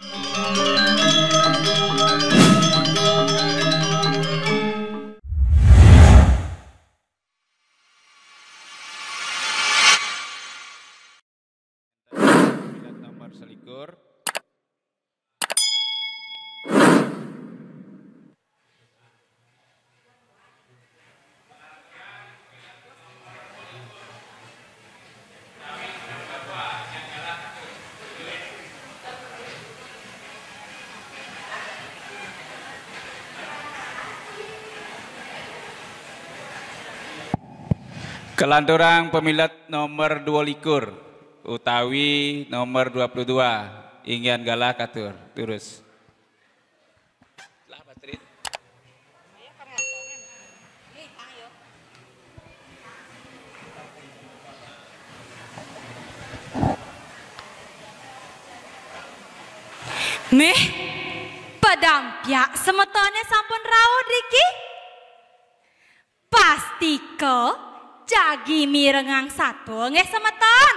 Música Kelanturang pemilat nomor 2 likur utawi nomor 22 ingin galak katur terus Meh padang pihak semetone sampun raut Riki pasti ke jagi mirengang satu nge semeton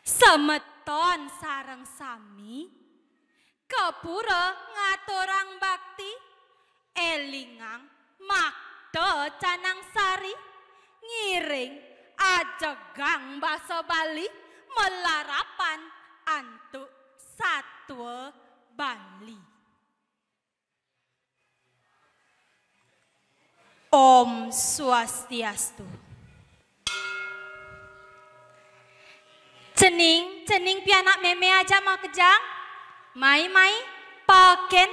semeton sarang sami kepura ngaturang bakti elingang makdo canang sari ngiring ajegang baso bali melarapan antuk satu Bali Om Swastiastu. Cening, cening pianak meme aja mau kejang. Mai mai paken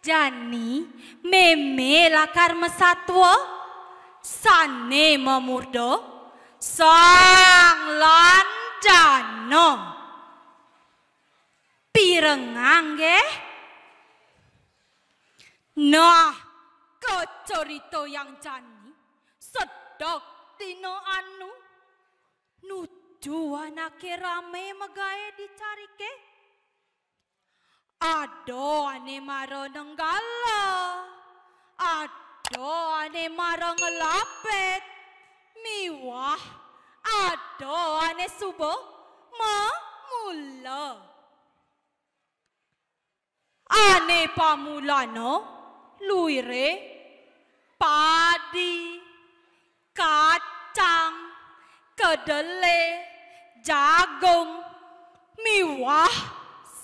jani meme lakar mesatwo sane memurdo sang landano pirengang nggih Nah, Kecorito yang jani sedok tino anu nuju anake rame megae ke. Ado ane maro nenggala Ado ane maro ngelapet miwah Ado ane subo mamula Ane pamulano lui re, padi, kacang, kedele jagung, miwah,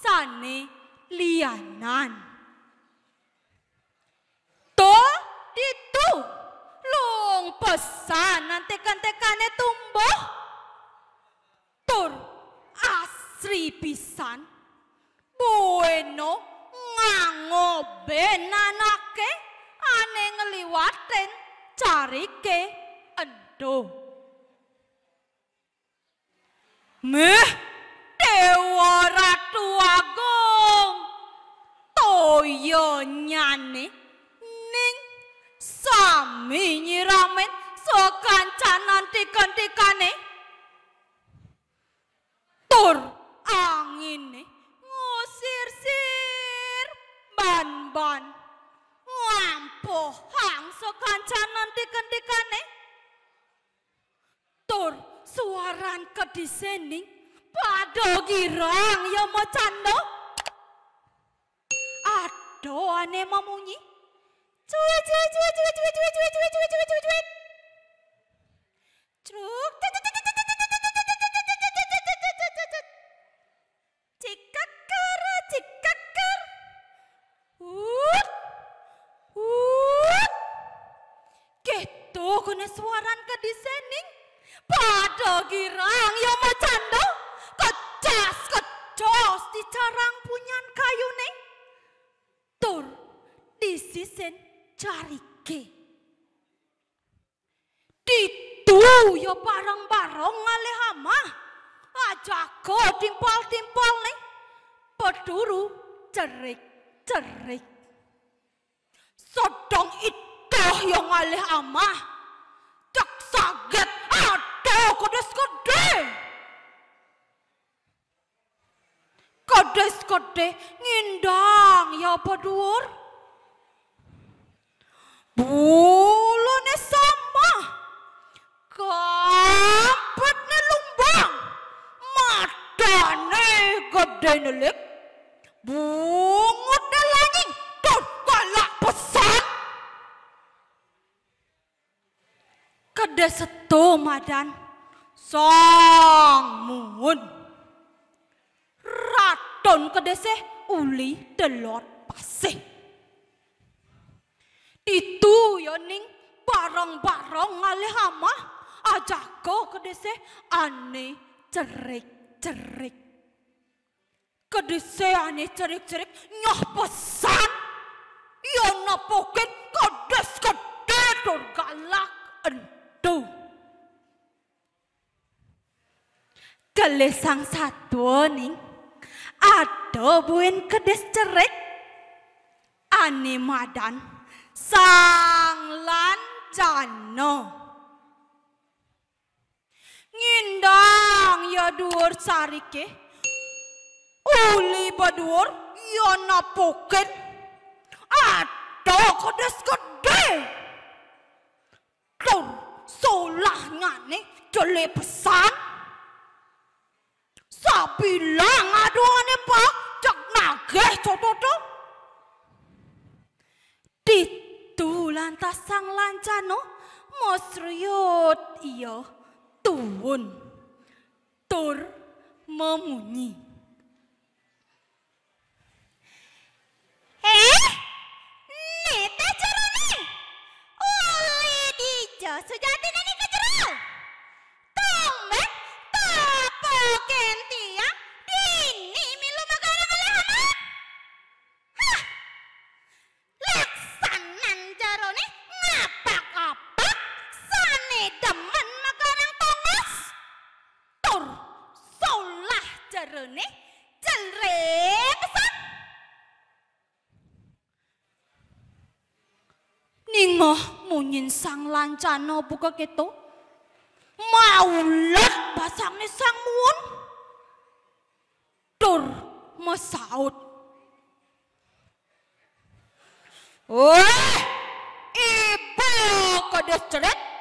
sani lianan. To ditu, lung pesan nanti tekane tumbuh. Tur asri pisan, bueno, ngango benanake ane ngliwaten carike endo meh dewa ratu agung toyo nyane ning sami nyiramen so kancanan tikan tur angin bonbon. Wampuh hangso kancan nanti-kentikane. Tur suaran kedisening pada girang ya mau cando. Aduh ane munyi. Cuit cuit cuit cuit cuit cuit cuit cuit cuit cuit cuit. Cuk, pokoknya suaran ke disening. Pada girang yo ya macando. kecas kedos di carang punyan kayu neng. Tur disisen carike. Ditu yo ya bareng-bareng ngalih hamah. Ajago timpal timpal neng. Peduru cerik-cerik. Sodong itu yang ngalih amah kaget. Aduh, kudus kode Kudus gede ngindang ya apa dhuwur? Bulune sama. Kabetne lumbang. Madane gede nelik. Bulune de seto madan song muun raton kedese uli telor pasih itu ya ning barong-barong ngalih amah ajago kedese ane cerik-cerik kedese ane cerik-cerik nyoh pesan ya napokin kedes kede galak en do. kelesang satu nih. Ada buin kedes cerik ane madan sang lancano. Ngindang ya dhuwur sarike. Uli badur ya napoken. Ada kedes gede. Solah ngane dole pesan. Sa bilang aduane pak cak nageh cototo. Ditu lantas sang lancano mosriot iyo tuun tur memunyi. Eh, neta jarone, oh, ini jauh sang lancana apa keketo? Maulet basangne sang muwun. Tur mesaut. Wah! Ibu kodes ceret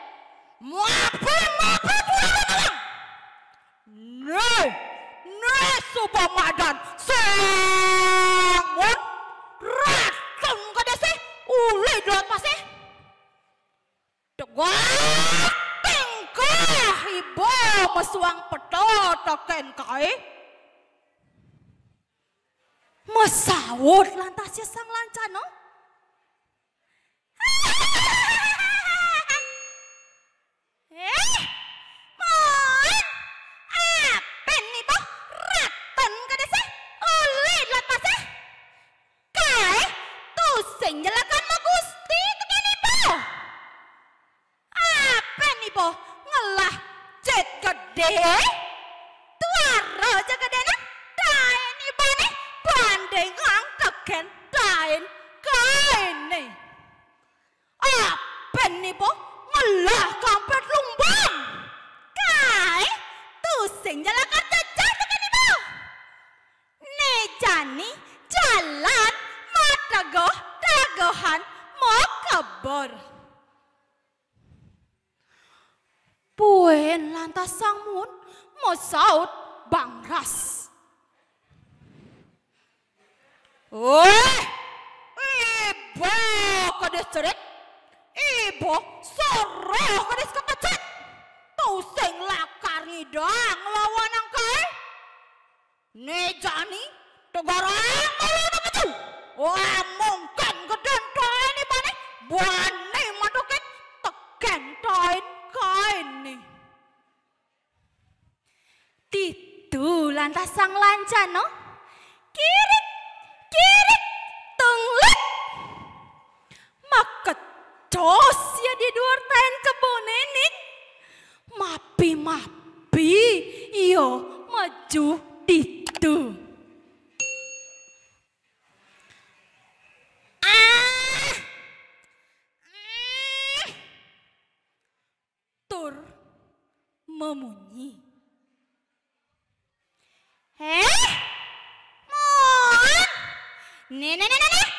doang lawan nang kae. Nejani tegar amal ana metu. Wah, mungkin gedeng ini bane bane matoke teken toin kae ni. Titu lantas sang lancan no? buri yo iya, maju ditu ah mm. tur memunyi eh mon nenek nenek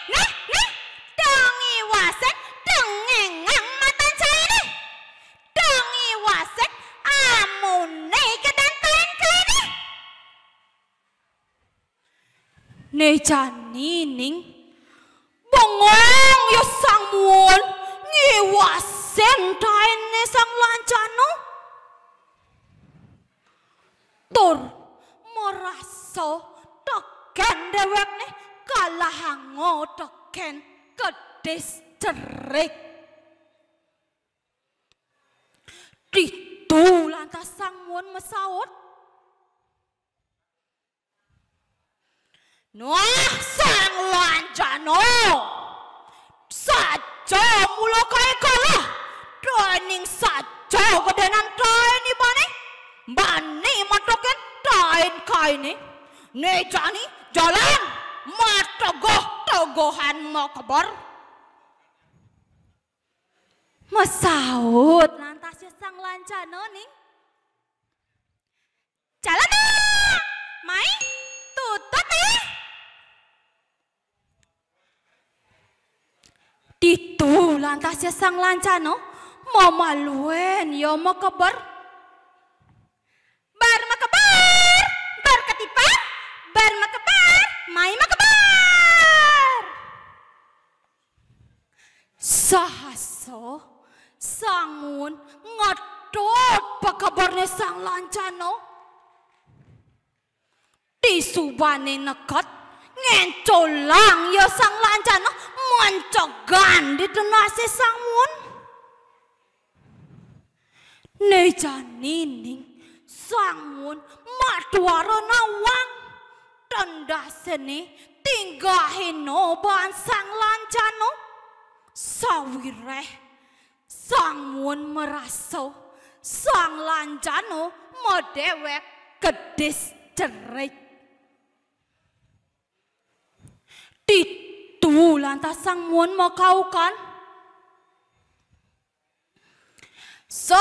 ne ning bongong yo sang muon ngewasen taene sang lancano tur moraso token dewek ne kalah token kedis cerik di lantas sang muon mesawut Nah, sang lancano Sajo mula kae kalah. Doning sajo kedenan taeni bane. Bani matoken taen kaini. Nejani jalan matogoh-togohan mau kebor. Mesaut lantas ya sang lancano nih. Jalan main. Itu lantas ya sang lancano mama luen ya mau keber. Bar mau kebar, bar ketipan, bar mau kebar, mai mau kebar. Sahaso sangun pak pakabarnya sang lancano tisubane nekat ngencolang ya Neja nejanining sangun madwarana wang tandah seni tinggahino sang lancano sawireh sangun meraso sang lancano modewek kedis cerik Titu lantas sang muon mau kau kan? So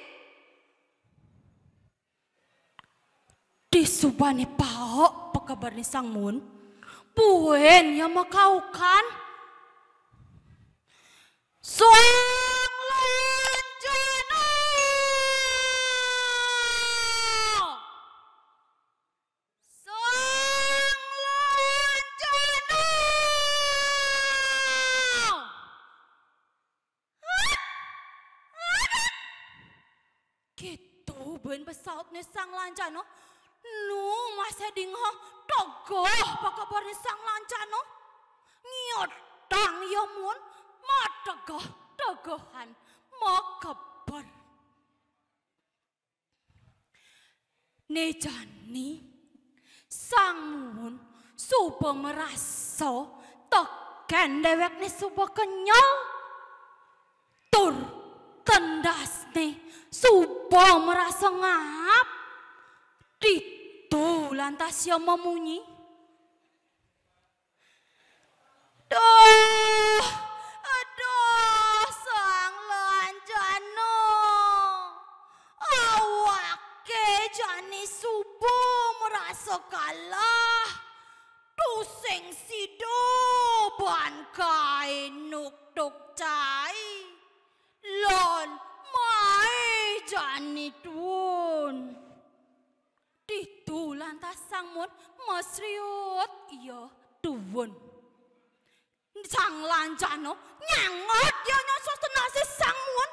suba ni pao pakabar ni Sangmun. Puen ya makau kan? Suang Lonjono! Suang Lonjono! Gitu ben besaut ni Sang Lanjano. Nu, Mas Edingho, togoh pokok bari sang lancano. tang, ya mun, matogoh, togohan, mokebar. Nejani, sang mun, supo meraso, teken dewek ni supo kenyal. Tur, tendas ni, supo meraso ngap. Ditu lantas yang memunyi. Duh, aduh, sang lancano Awak ke jani subuh merasa kalah. Tusing sido ban kai nuk tuk cai. Lon mai jani tuun. lantas sangmun mosriut iya tuwun. sang lanjano nyangot ya nyosos tenasi sangmun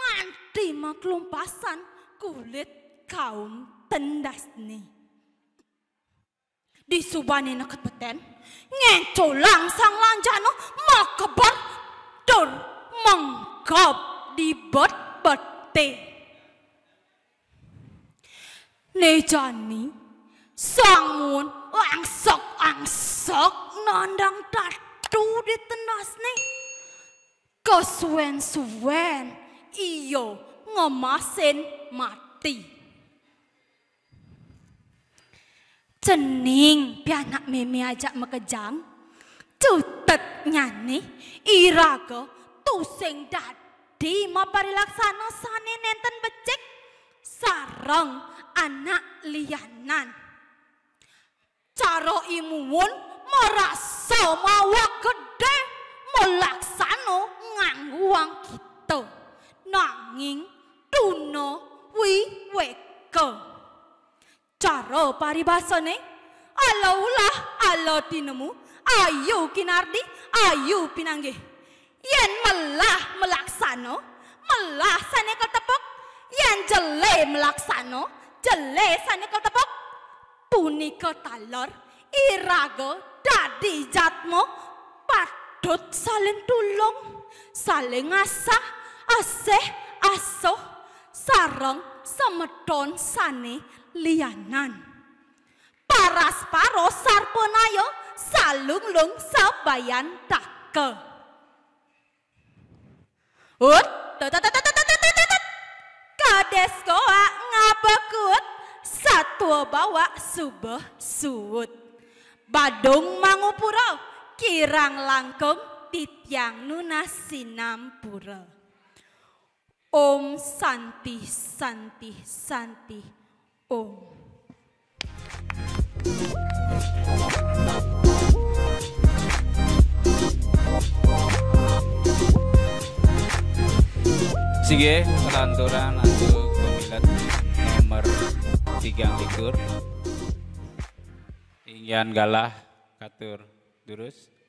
nganti maklumpasan kulit kaum tendas nih disubani neket beten ngeculang sang lanjano makebar dur di dibot bete Nejani Sangmun angsok-angsok nandang tatu di tenas nih. Kesuwen-suwen iyo ngemasin mati. Cening pianak meme ajak mekejang. Cutet nyani iraga tusing dadi mapari laksana sane nenten becek sarang anak lianan karo imuwun merasa mawa gede melaksano ngangguang kita nanging tuna wiweka cara paribasane alaulah ala tinemu ayu kinardi ayu pinanggih yen melah melaksano melah sane ketepok yen jele melaksano jele sane ketepok punika talor irago dadi jatmo padut saling tulung saling asah aseh, asoh, sarong semeton sane lianan paras paro sarponayo salunglung sabayan dake ut kadeskoa ngabekut satwa bawa subuh suut Badung Mangupuro kirang langkung tityang nuna sinampura. Om Santi Santi Santi Om. Sige, pelanturan untuk pemilihan nomor tiga likur. Ian galah katur durus.